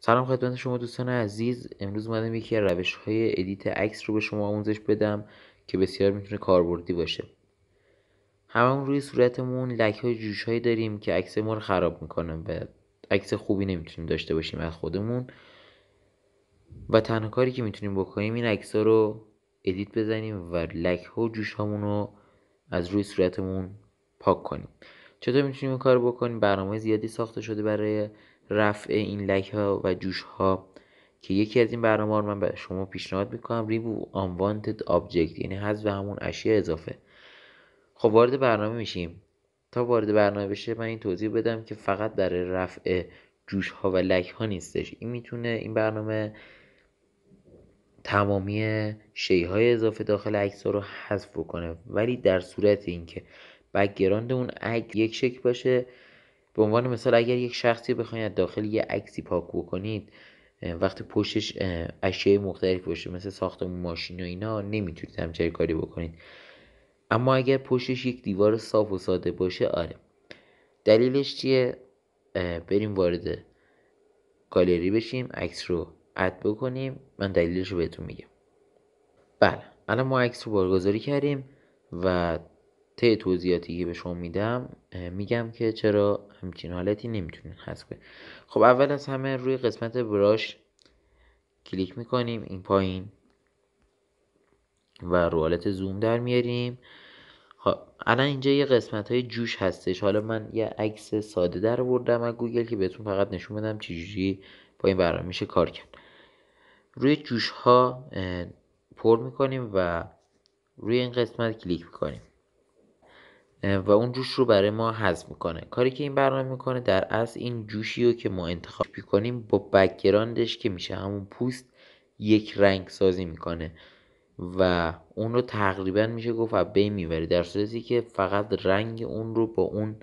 سلام خدمت شما دوستان عزیز امروز اومدم یکی از روش های ادیت عکس رو به شما آموزش بدم که بسیار میتونه کاربردی باشه هممون روی صورتمون لک های جوش داریم که عکس ما رو خراب میکنن و عکس خوبی نمیتونیم داشته باشیم از خودمون و تنها کاری که میتونیم بکنیم این عکس ها رو ادیت بزنیم و لک ها و جوش هامون رو از روی صورتمون پاک کنیم چطور میتونیم این کار بکنیم برنامه زیادی ساخته شده برای رفع این لک ها و جوش ها که یکی از این برنامه رو من به شما پیشنهاد میکنم ریمو unwanted object یعنی حذف همون اشیا اضافه خب وارد برنامه میشیم تا وارد برنامه بشه من این توضیح بدم که فقط در رفع جوش ها و لک ها نیستش این میتونه این برنامه تمامی شی های اضافه داخل عکس ها رو حذف بکنه ولی در صورت اینکه بگراند اون عکس یک شکل باشه به عنوان مثال اگر یک شخصی بخواید داخل یه عکسی پاک بکنید وقتی پشتش اشیاء مختلف باشه مثل ساختمون ماشین و اینا نمیتونید همچنین کاری بکنید اما اگر پشتش یک دیوار صاف و ساده باشه آره دلیلش چیه بریم وارد گالری بشیم عکس رو اد بکنیم من دلیلش رو بهتون میگم بله الان ما عکس رو بارگذاری کردیم و طی توضیحاتی که به شما میدم میگم که چرا همچین حالتی نمیتونین حذف کنید خب اول از همه روی قسمت براش کلیک میکنیم این پایین و رو حالت زوم در میاریم خب، الان اینجا یه قسمت های جوش هستش حالا من یه عکس ساده در بردم از گوگل که بهتون فقط نشون بدم چجوری با این برنامه میشه کار کرد روی جوش ها پر میکنیم و روی این قسمت کلیک میکنیم و اون جوش رو برای ما حذف میکنه کاری که این برنامه میکنه در اصل این جوشی رو که ما انتخاب میکنیم با بکگراندش که میشه همون پوست یک رنگ سازی میکنه و اون رو تقریبا میشه گفت و بین میبره در صورتی که فقط رنگ اون رو با اون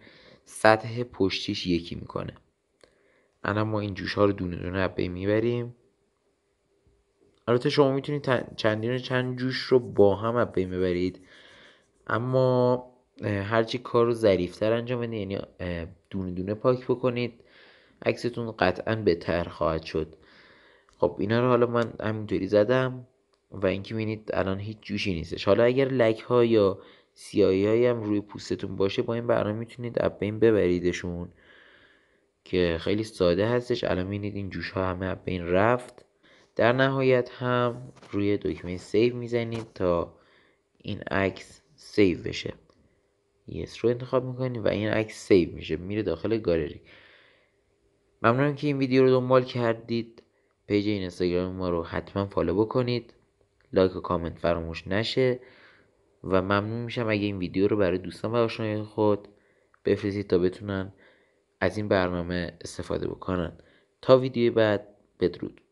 سطح پشتیش یکی میکنه الان ما این جوش ها رو دونه دونه به میبریم البته شما میتونید چندین چند جوش رو با هم از بین ببرید اما هرچی کار رو ظریفتر انجام بدین یعنی دونه دونه پاک بکنید عکستون قطعا بهتر خواهد شد خب اینا رو حالا من همینطوری زدم و اینکه میبینید الان هیچ جوشی نیستش حالا اگر لک ها یا سیایی های هم روی پوستتون باشه با این برنامه میتونید اب بین ببریدشون که خیلی ساده هستش الان ببینید این جوش ها همه اب بین رفت در نهایت هم روی دکمه سیو میزنید تا این عکس سیو بشه yes رو انتخاب میکنید و این عکس سیو میشه میره داخل گالری ممنونم که این ویدیو رو دنبال کردید پیج این اینستاگرام ما رو حتما فالو بکنید لایک و کامنت فراموش نشه و ممنون میشم اگه این ویدیو رو برای دوستان و آشنای خود بفرستید تا بتونن از این برنامه استفاده بکنن تا ویدیو بعد بدرود